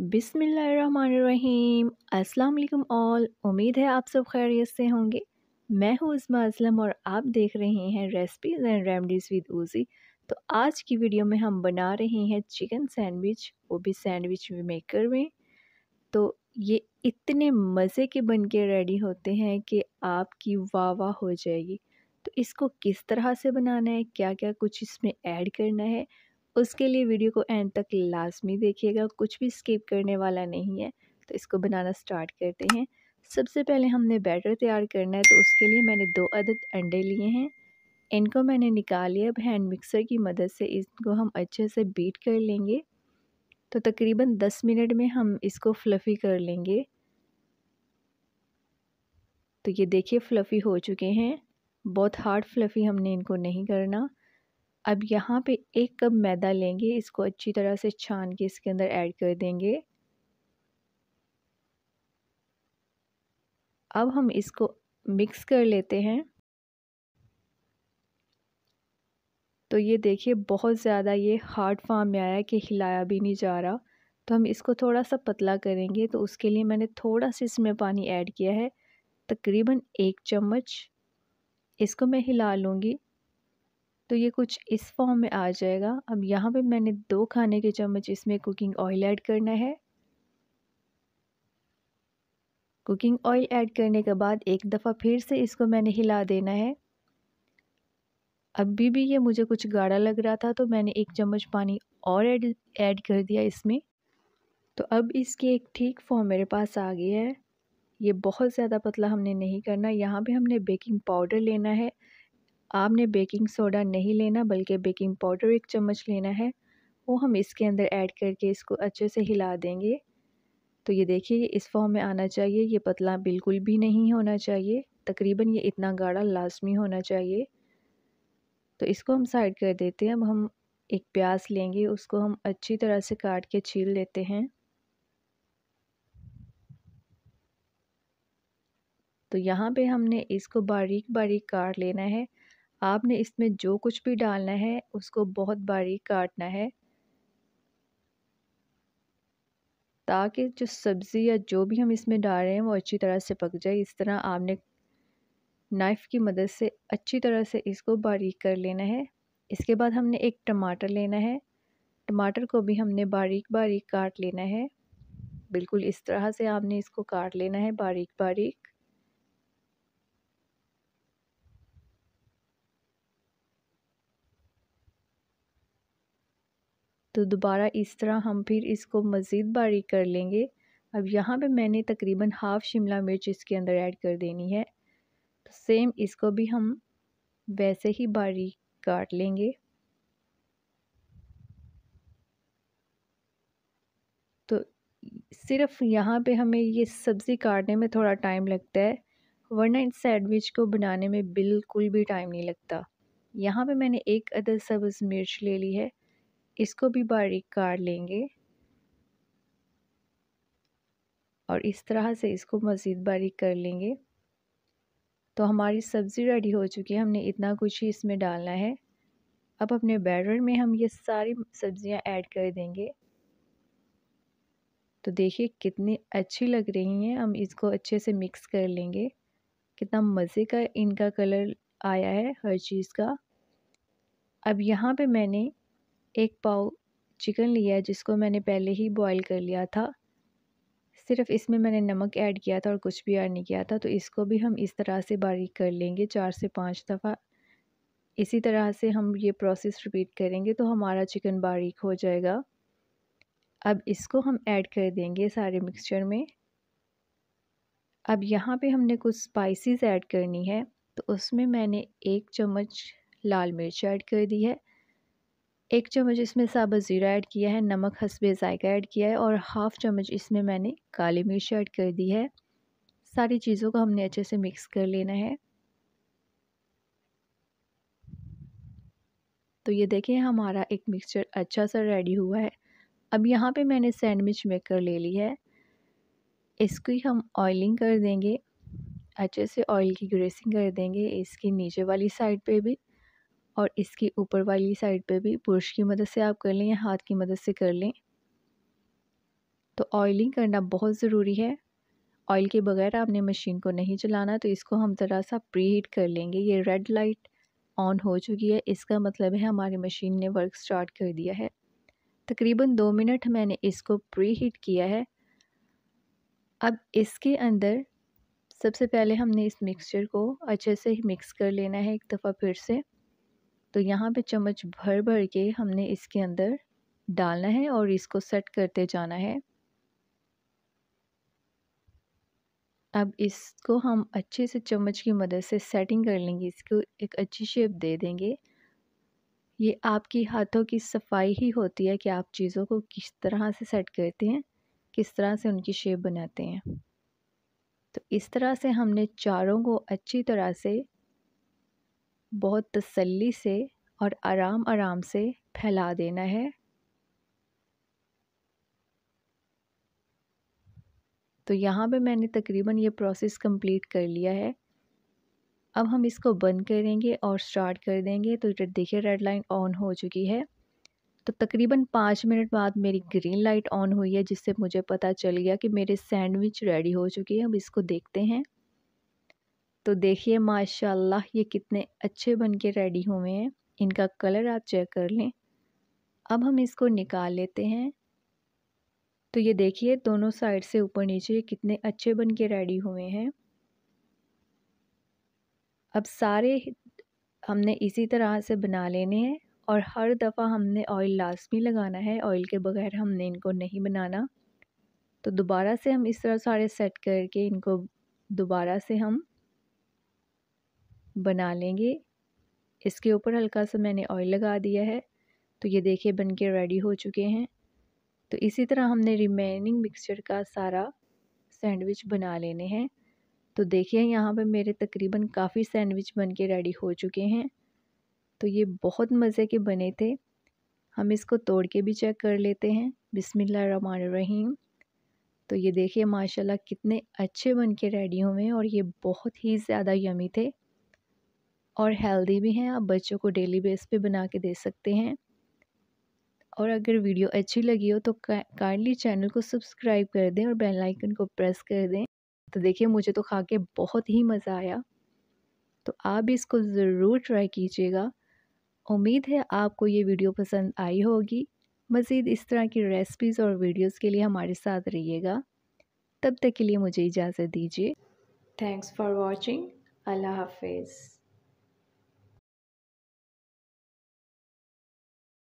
बिसमीम अस्सलाम ऑल उम्मीद है आप सब खैरियत से होंगे मैं हूँ उस्मा असलम और आप देख रहे हैं recipes and remedies with Uzi तो आज की वीडियो में हम बना रहे हैं चिकन सैंडविच वो भी सैंडविच मेकर में तो ये इतने मज़े के बन के रेडी होते हैं कि आपकी वाह वाह हो जाएगी तो इसको किस तरह से बनाना है क्या क्या कुछ इसमें ऐड करना है उसके लिए वीडियो को एंड तक लाजमी देखिएगा कुछ भी स्किप करने वाला नहीं है तो इसको बनाना स्टार्ट करते हैं सबसे पहले हमने बैटर तैयार करना है तो उसके लिए मैंने दो अदद अंडे लिए हैं इनको मैंने निकाल लिया अब हैंड मिक्सर की मदद से इसको हम अच्छे से बीट कर लेंगे तो तकरीबन दस मिनट में हम इसको फ्लफ़ी कर लेंगे तो ये देखिए फ्लफ़ी हो चुके हैं बहुत हार्ड फ्लफ़ी हमने इनको नहीं करना अब यहाँ पे एक कप मैदा लेंगे इसको अच्छी तरह से छान के इसके अंदर ऐड कर देंगे अब हम इसको मिक्स कर लेते हैं तो ये देखिए बहुत ज़्यादा ये हार्ड फार्म में आया कि हिलाया भी नहीं जा रहा तो हम इसको थोड़ा सा पतला करेंगे तो उसके लिए मैंने थोड़ा सा इसमें पानी ऐड किया है तकरीबन एक चम्मच इसको मैं हिला लूँगी तो ये कुछ इस फॉर्म में आ जाएगा अब यहाँ पे मैंने दो खाने के चम्मच इसमें कुकिंग ऑयल ऐड करना है कुकिंग ऑयल ऐड करने के बाद एक दफ़ा फिर से इसको मैंने हिला देना है अभी भी ये मुझे कुछ गाढ़ा लग रहा था तो मैंने एक चम्मच पानी और ऐड ऐड कर दिया इसमें तो अब इसकी एक ठीक फॉर्म मेरे पास आ गई है ये बहुत ज़्यादा पतला हमने नहीं करना यहाँ पे हमने बेकिंग पाउडर लेना है आपने बेकिंग सोडा नहीं लेना बल्कि बेकिंग पाउडर एक चम्मच लेना है वो हम इसके अंदर ऐड करके इसको अच्छे से हिला देंगे तो ये देखिए इस फॉर्म में आना चाहिए ये पतला बिल्कुल भी नहीं होना चाहिए तकरीबन ये इतना गाढ़ा लाजमी होना चाहिए तो इसको हम साइड कर देते हैं अब हम एक प्याज लेंगे उसको हम अच्छी तरह से काट के छील लेते हैं तो यहाँ पे हमने इसको बारीक बारीक काट लेना है आपने इसमें जो कुछ भी डालना है उसको बहुत बारीक काटना है ताकि जो सब्ज़ी या जो भी हम इसमें डाल रहे हैं वो अच्छी तरह से पक जाए इस तरह आपने नाइफ़ की मदद से अच्छी तरह से इसको बारीक कर लेना है इसके बाद हमने एक टमाटर लेना है टमाटर को भी हमने बारीक बारीक काट लेना है बिल्कुल इस तरह से आपने इसको काट लेना है बारीक बारीक तो दोबारा इस तरह हम फिर इसको मज़ीद बारीक कर लेंगे अब यहाँ पे मैंने तकरीबन हाफ़ शिमला मिर्च इसके अंदर ऐड कर देनी है तो सेम इसको भी हम वैसे ही बारीक काट लेंगे तो सिर्फ यहाँ पे हमें ये सब्ज़ी काटने में थोड़ा टाइम लगता है वरना इन सैंडविच को बनाने में बिल्कुल भी टाइम नहीं लगता यहाँ पे मैंने एक अदर सब्ज़ मिर्च ले ली है इसको भी बारीक काट लेंगे और इस तरह से इसको मज़ीद बारीक कर लेंगे तो हमारी सब्ज़ी रेडी हो चुकी है हमने इतना कुछ ही इसमें डालना है अब अपने बैटर में हम ये सारी सब्ज़ियाँ ऐड कर देंगे तो देखिए कितनी अच्छी लग रही हैं हम इसको अच्छे से मिक्स कर लेंगे कितना मज़े का इनका कलर आया है हर चीज़ का अब यहाँ पे मैंने एक पाव चिकन लिया है जिसको मैंने पहले ही बॉईल कर लिया था सिर्फ इसमें मैंने नमक ऐड किया था और कुछ भी ऐड नहीं किया था तो इसको भी हम इस तरह से बारीक कर लेंगे चार से पाँच दफ़ा इसी तरह से हम ये प्रोसेस रिपीट करेंगे तो हमारा चिकन बारीक हो जाएगा अब इसको हम ऐड कर देंगे सारे मिक्सचर में अब यहाँ पे हमने कुछ स्पाइसेस ऐड करनी है तो उसमें मैंने एक चम्मच लाल मिर्च ऐड कर दी है एक चम्मच इसमें साबुत ज़ीरा ऐड किया है नमक हसबे ज़ायका ऐड किया है और हाफ़ चम्मच इसमें मैंने काली मिर्च ऐड कर दी है सारी चीज़ों को हमने अच्छे से मिक्स कर लेना है तो ये देखें हमारा एक मिक्सचर अच्छा सा रेडी हुआ है अब यहाँ पे मैंने सैंडविच मेकर ले ली है इसकी हम ऑयलिंग कर देंगे अच्छे से ऑयल की ग्रेसिंग कर देंगे इसके नीचे वाली साइड पे भी और इसके ऊपर वाली साइड पे भी ब्रश की मदद से आप कर लें या हाथ की मदद से कर लें तो ऑयलिंग करना बहुत ज़रूरी है ऑयल के बगैर आपने मशीन को नहीं चलाना तो इसको हम ज़रा सा प्री हीट कर लेंगे ये रेड लाइट ऑन हो चुकी है इसका मतलब है हमारी मशीन ने वर्क स्टार्ट कर दिया है तकरीबन दो मिनट मैंने इसको प्री हीट किया है अब इसके अंदर सबसे पहले हमने इस मिक्सचर को अच्छे से मिक्स कर लेना है एक दफ़ा फिर से तो यहाँ पे चम्मच भर भर के हमने इसके अंदर डालना है और इसको सेट करते जाना है अब इसको हम अच्छे से चम्मच की मदद से सेटिंग कर लेंगे इसको एक अच्छी शेप दे देंगे ये आपकी हाथों की सफाई ही होती है कि आप चीज़ों को किस तरह से सेट करते हैं किस तरह से उनकी शेप बनाते हैं तो इस तरह से हमने चारों को अच्छी तरह से बहुत तसल्ली से और आराम आराम से फैला देना है तो यहाँ पे मैंने तकरीबन ये प्रोसेस कंप्लीट कर लिया है अब हम इसको बंद करेंगे और स्टार्ट कर देंगे तो देखिए रेड लाइन ऑन हो चुकी है तो तकरीबन पाँच मिनट बाद मेरी ग्रीन लाइट ऑन हुई है जिससे मुझे पता चल गया कि मेरे सैंडविच रेडी हो चुकी है अब इसको देखते हैं तो देखिए माशाल्लाह ये कितने अच्छे बन के रेडी हुए हैं इनका कलर आप चेक कर लें अब हम इसको निकाल लेते हैं तो ये देखिए दोनों साइड से ऊपर नीचे कितने अच्छे बन के रेडी हुए हैं अब सारे हमने इसी तरह से बना लेने हैं और हर दफ़ा हमने ऑयल लाजमी लगाना है ऑयल के बगैर हमने इनको नहीं बनाना तो दोबारा से हम इस तरह सारे सेट करके इनको दोबारा से हम बना लेंगे इसके ऊपर हल्का सा मैंने ऑयल लगा दिया है तो ये देखिए बन के रेडी हो चुके हैं तो इसी तरह हमने रिमेनिंग मिक्सचर का सारा सैंडविच बना लेने हैं तो देखिए यहाँ पर मेरे तकरीबन काफ़ी सैंडविच बन के रेडी हो चुके हैं तो ये बहुत मज़े के बने थे हम इसको तोड़ के भी चेक कर लेते हैं रहीम तो ये देखिए माशाल्लाह कितने अच्छे बन के रेडी हुए हैं और ये बहुत ही ज़्यादा यमी थे और हेल्दी भी हैं आप बच्चों को डेली बेस पे बना के दे सकते हैं और अगर वीडियो अच्छी लगी हो तो काइंडली चैनल को सब्सक्राइब कर दें और बेल आइकन को प्रेस कर दें तो देखिए मुझे तो खा के बहुत ही मज़ा आया तो आप इसको ज़रूर ट्राई कीजिएगा उम्मीद है आपको ये वीडियो पसंद आई होगी मज़ीद इस तरह की रेसिपीज़ और वीडियोज़ के लिए हमारे साथ रहिएगा तब तक के लिए मुझे इजाज़त दीजिए थैंक्स फॉर वॉचिंग अल्लाह हाफिज़